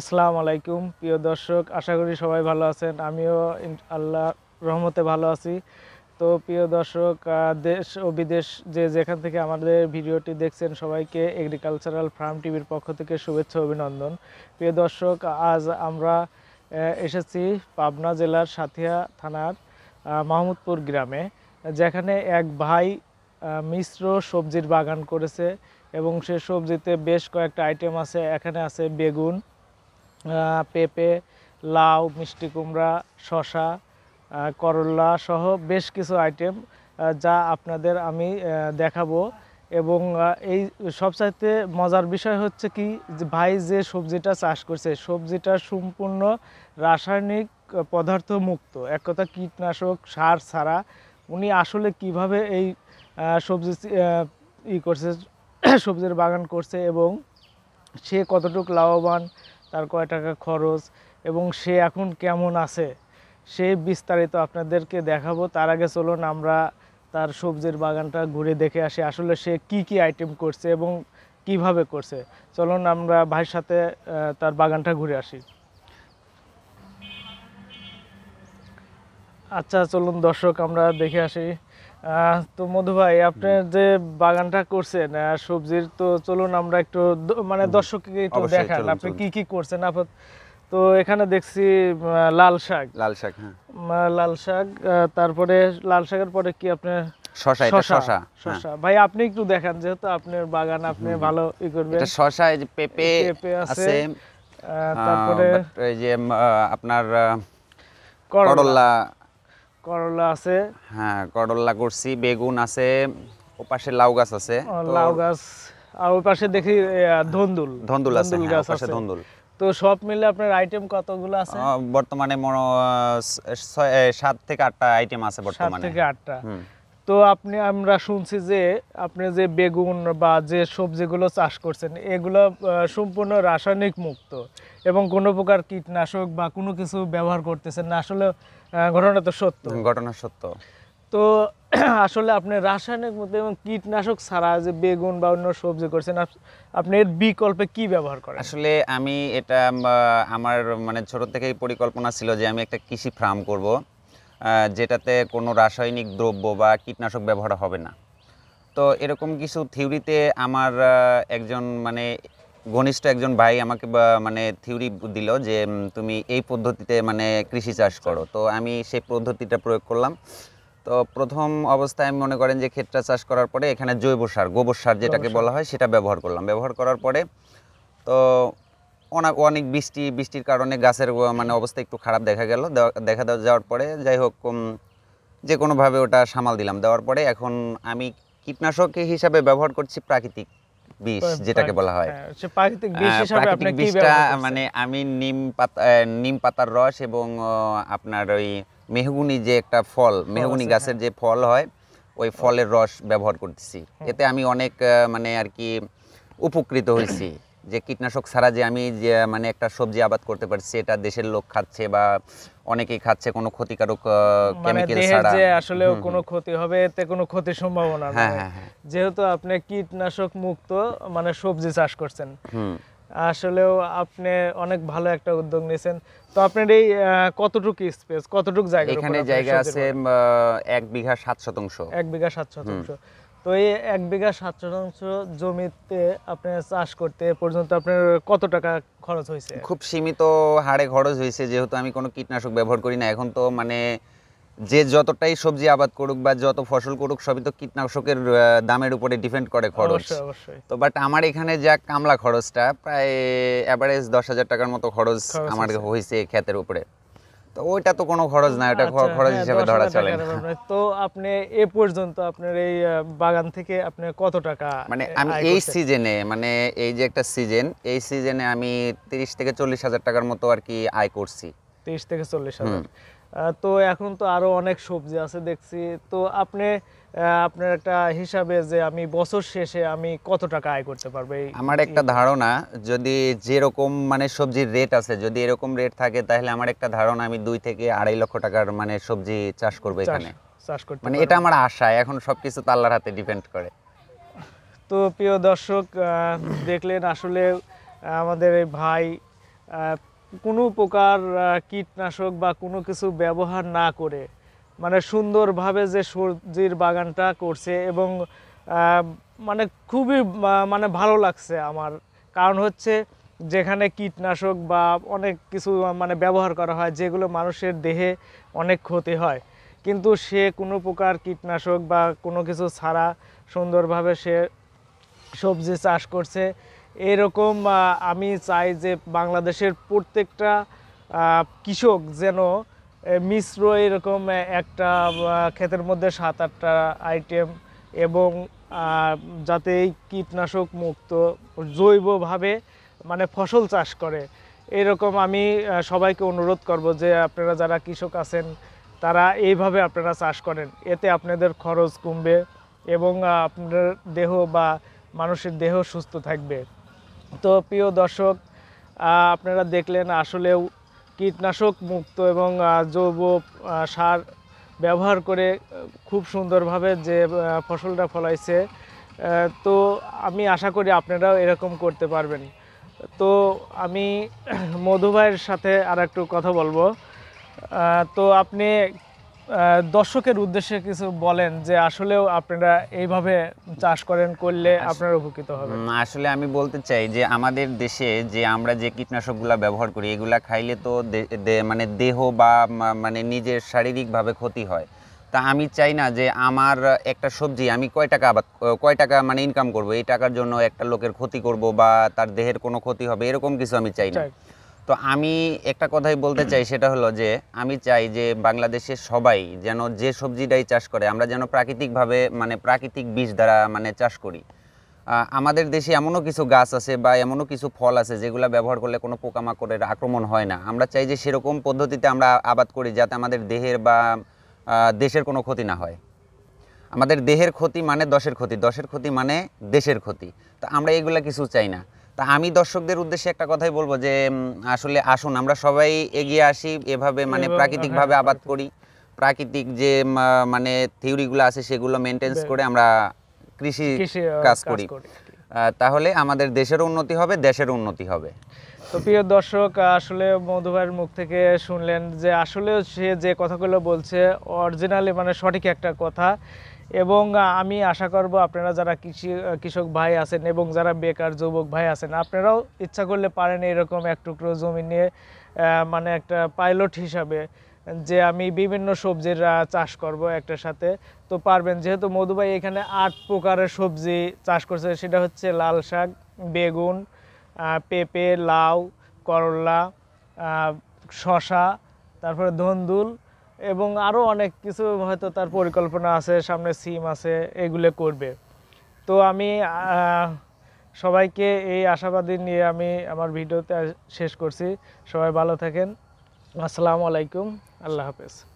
আসসালামু আলাইকুম প্রিয় দর্শক আশা করি সবাই ভালো আছেন আমিও আল্লাহ রহমতে ভালো আছি তো প্রিয় দর্শক দেশ ও বিদেশ যে যেখান থেকে আমাদের ভিডিওটি দেখছেন সবাইকে এগ্রিকালচারাল ফার্ম টিভির পক্ষ থেকে শুভেচ্ছা অভিনন্দন প্রিয় দর্শক আজ আমরা এসেছি পাবনা জেলার সাথিয়া থানার মাহমুদপুর গ্রামে যেখানে এক ভাই মিশ্র সবজির বাগান করেছে এবং সে সবজিতে বেশ কয়েকটা আইটেম আছে এখানে আছে বেগুন পেঁপে লাউ মিষ্টি কুমড়া শশা করল্লা সহ বেশ কিছু আইটেম যা আপনাদের আমি দেখাবো এবং এই সবচাইতে মজার বিষয় হচ্ছে কি ভাই যে সবজিটা চাষ করছে সবজিটা সম্পূর্ণ রাসায়নিক পদার্থ মুক্ত এক কথা কীটনাশক সার ছাড়া উনি আসলে কিভাবে এই সবজি ই করছে সবজির বাগান করছে এবং সে কতটুক লাভবান তার কয় টাকা খরচ এবং সে এখন কেমন আছে সে বিস্তারিত আপনাদেরকে দেখাবো তার আগে চলুন আমরা তার সবজির বাগানটা ঘুরে দেখে আসি আসলে সে কি কি আইটেম করছে এবং কিভাবে করছে চলুন আমরা ভাইয়ের সাথে তার বাগানটা ঘুরে আসি আচ্ছা চলুন দর্শক আমরা দেখে আসি তো মধু ভাই আপনি যে বাগানটা করছেন সবজির তো চলুন আমরা একটু মানে দর্শককে একটু দেখান আপনি কি কি করছেন আপাতত তো এখানে দেখছি লাল শাক লাল শাক হ্যাঁ। লাল শাক তারপরে লাল শাকের পরে কি আপনার শশা এটা শশা শশা হ্যাঁ। ভাই আপনি একটু দেখান যেহেতু আপনার বাগান আপনি ভালো ই করবেন এটা শশা এই যে পেঁপে আছে তারপরে এই যে আপনার করলা করলা আছে হ্যাঁ করলা করছি বেগুন আছে ওপাশে লাউ গাছ আছে লাউ গাছ আর ওই পাশে দেখি ধন্দুল ধন্দুল আছে হ্যাঁ, গাছ পাশে ধন্দুল তো সব মিলে আপনার আইটেম কতগুলো আছে বর্তমানে সাত থেকে আটটা আইটেম আছে বর্তমানে সাত থেকে আটটা তো আপনি আমরা শুনছি যে আপনি যে বেগুন বা যে সবজিগুলো চাষ করছেন এগুলো সম্পূর্ণ রাসায়নিক মুক্ত এবং কোনো প্রকার কীটনাশক বা কোনো কিছু ব্যবহার করতেছেন না আসলে ঘটনা তো সত্য ঘটনা সত্য তো আসলে আপনি রাসায়নিক মুক্ত এবং কীটনাশক ছাড়া যে বেগুন বা অন্য সবজি করছেন আপনি এর বিকল্পে কি ব্যবহার করেন আসলে আমি এটা আমার মানে ছোট থেকেই পরিকল্পনা ছিল যে আমি একটা কৃষি ফার্ম করব যেটাতে কোনো রাসায়নিক দ্রব্য বা কীটনাশক ব্যবহার হবে না তো এরকম কিছু থিওরিতে আমার একজন মানে ঘনিষ্ঠ একজন ভাই আমাকে মানে থিওরি দিল যে তুমি এই পদ্ধতিতে মানে কৃষি চাষ করো তো আমি সেই পদ্ধতিটা প্রয়োগ করলাম তো প্রথম অবস্থায় আমি মনে করেন যে ক্ষেতটা চাষ করার পরে এখানে জৈব সার গোবর সার যেটাকে বলা হয় সেটা ব্যবহার করলাম ব্যবহার করার পরে তো অনেক বৃষ্টি বৃষ্টির কারণে গাছের মানে অবস্থা একটু খারাপ দেখা গেল দেখা যাওয়ার পরে যাই হোক যে কোনোভাবে ওটা সামাল দিলাম দেওয়ার পরে এখন আমি কীটনাশক হিসাবে ব্যবহার করছি প্রাকৃতিক বিষ যেটাকে বলা হয় হ্যাঁ, প্রাকৃতিক বিষটা মানে আমি নিম পাতা নিম পাতার রস এবং আপনার ওই মেহগুনি যে একটা ফল মেহগুনি আচ্ছা, গাছের হ্যাঁ। যে ফল হয় ওই ফলের রস ব্যবহার করতেছি এতে আমি অনেক মানে আর কি উপকৃত হয়েছি যে কীটনাশক ছাড়া যে আমি যে মানে একটা সবজি আবাদ করতে পারছি এটা দেশের লোক খাচ্ছে বা অনেকেই খাচ্ছে কোনো ক্ষতিকারক কেমিক্যাল মানে ছাড়া যে আসলে কোনো ক্ষতি হবে এতে কোনো ক্ষতি সম্ভাবনা হ্যাঁ, নাই হ্যাঁ, হ্যাঁ। যেহেতু আপনি কীটনাশক মুক্ত মানে সবজি চাষ করছেন আসলেও আপনি অনেক ভালো একটা উদ্যোগ নিয়েছেন তো আপনার এই কতটুকু স্পেস কতটুকু জায়গা এখানে জায়গা আছে এক বিঘা সাত শতাংশ এক বিঘা সাত শতাংশ তো এই এক বিঘা সাত শতাংশ জমিতে আপনি চাষ করতে পর্যন্ত আপনার কত টাকা খরচ হয়েছে খুব সীমিত হারে খরচ হয়েছে যেহেতু আমি কোনো কীটনাশক ব্যবহার করি না এখন তো মানে যে যতটাই সবজি আবাদ করুক বা যত ফসল করুক সবই তো কীটনাশকের দামের উপরে ডিপেন্ড করে খরচ তো বাট আমার এখানে যা কামলা খরচটা প্রায় অ্যাভারেজ দশ হাজার টাকার মতো খরচ আমার হয়েছে ক্ষেতের উপরে ওইটা তো কোনো খরচ না ওটা খরচ আচ্ছা, হ্যাঁ, হিসেবে ধরা চলে তো আপনি এ পর্যন্ত আপনার এই বাগান থেকে আপনি কত টাকা মানে আমি এই সিজনে মানে এই যে একটা সিজন এই সিজনে আমি 30 থেকে 40 হাজার টাকার মতো আর কি আয় করছি 30 থেকে 40 হাজার তো এখন তো আরও অনেক সবজি আছে দেখছি তো আপনি আপনার একটা হিসাবে যে আমি বছর শেষে আমি কত টাকা আয় করতে পারবো আমার একটা ধারণা যদি যেরকম মানে সবজির রেট আছে যদি এরকম রেট থাকে তাহলে আমার একটা ধারণা আমি দুই থেকে আড়াই লক্ষ টাকার মানে সবজি চাষ করবো এখানে চাষ মানে এটা আমার আশা এখন সবকিছু তো আল্লাহর হাতে ডিপেন্ড করে তো প্রিয় দর্শক দেখলেন আসলে আমাদের ভাই কোনো প্রকার কীটনাশক বা কোনো কিছু ব্যবহার না করে মানে সুন্দরভাবে যে সবজির বাগানটা করছে এবং মানে খুবই মানে ভালো লাগছে আমার কারণ হচ্ছে যেখানে কীটনাশক বা অনেক কিছু মানে ব্যবহার করা হয় যেগুলো মানুষের দেহে অনেক ক্ষতি হয় কিন্তু সে কোনো প্রকার কীটনাশক বা কোনো কিছু ছাড়া সুন্দরভাবে সে সবজি চাষ করছে এরকম আমি চাই যে বাংলাদেশের প্রত্যেকটা কৃষক যেন মিশ্র এরকম একটা ক্ষেতের মধ্যে সাত আটটা আইটেম এবং যাতে এই কীটনাশক মুক্ত জৈবভাবে মানে ফসল চাষ করে এরকম আমি সবাইকে অনুরোধ করব যে আপনারা যারা কৃষক আছেন তারা এইভাবে আপনারা চাষ করেন এতে আপনাদের খরচ কমবে এবং আপনার দেহ বা মানুষের দেহ সুস্থ থাকবে তো প্রিয় দর্শক আপনারা দেখলেন আসলেও কীটনাশক মুক্ত এবং জৈব সার ব্যবহার করে খুব সুন্দরভাবে যে ফসলটা ফলাইছে তো আমি আশা করি আপনারাও এরকম করতে পারবেন তো আমি মধু ভাইয়ের সাথে আর একটু কথা বলবো তো আপনি দর্শকের উদ্দেশ্যে কিছু বলেন যে আসলেও আপনারা এইভাবে চাষ করেন করলে আপনারা উপকৃত হবে আসলে আমি বলতে চাই যে আমাদের দেশে যে আমরা যে কীটনাশকগুলো ব্যবহার করি এগুলা খাইলে তো মানে দেহ বা মানে নিজের শারীরিকভাবে ক্ষতি হয় তা আমি চাই না যে আমার একটা সবজি আমি কয় টাকা আবাদ কয় টাকা মানে ইনকাম করব এই টাকার জন্য একটা লোকের ক্ষতি করব বা তার দেহের কোনো ক্ষতি হবে এরকম কিছু আমি চাই না তো আমি একটা কথাই বলতে চাই সেটা হলো যে আমি চাই যে বাংলাদেশের সবাই যেন যে সবজিটাই চাষ করে আমরা যেন প্রাকৃতিকভাবে মানে প্রাকৃতিক বীজ দ্বারা মানে চাষ করি আমাদের দেশে এমনও কিছু গাছ আছে বা এমনও কিছু ফল আছে যেগুলো ব্যবহার করলে কোনো পোকামাকড়ের আক্রমণ হয় না আমরা চাই যে সেরকম পদ্ধতিতে আমরা আবাদ করি যাতে আমাদের দেহের বা দেশের কোনো ক্ষতি না হয় আমাদের দেহের ক্ষতি মানে দশের ক্ষতি দশের ক্ষতি মানে দেশের ক্ষতি তো আমরা এগুলা কিছু চাই না তা আমি দর্শকদের উদ্দেশ্যে একটা কথাই বলবো যে আসলে আসুন আমরা সবাই এগিয়ে আসি এভাবে মানে প্রাকৃতিকভাবে হ্যাঁ, আবাদ হ্যাঁ। করি প্রাকৃতিক যে মানে থিওরিগুলো আছে সেগুলো মেনটেন্স করে আমরা কৃষি কাজ করি তাহলে আমাদের দেশের উন্নতি হবে দেশের উন্নতি হবে তো প্রিয় দর্শক আসলে মধুভাইয়ের মুখ থেকে শুনলেন যে আসলে সে যে কথাগুলো বলছে অরিজিনালি মানে সঠিক একটা কথা এবং আমি আশা করব আপনারা যারা কৃষি কৃষক ভাই আছেন এবং যারা বেকার যুবক ভাই আছেন আপনারাও ইচ্ছা করলে পারেন এরকম এক টুকরো জমি নিয়ে মানে একটা পাইলট হিসাবে যে আমি বিভিন্ন সবজির চাষ করব একটার সাথে তো পারবেন যেহেতু মধুবাই এখানে আট প্রকারের সবজি চাষ করছে সেটা হচ্ছে লাল শাক বেগুন পেঁপে লাউ করলা শশা তারপরে ধন্দুল এবং আরও অনেক কিছু হয়তো তার পরিকল্পনা আছে সামনে সিম আছে এগুলো করবে তো আমি সবাইকে এই আশাবাদী নিয়ে আমি আমার ভিডিওতে শেষ করছি সবাই ভালো থাকেন আসসালামু আলাইকুম আল্লাহ হাফেজ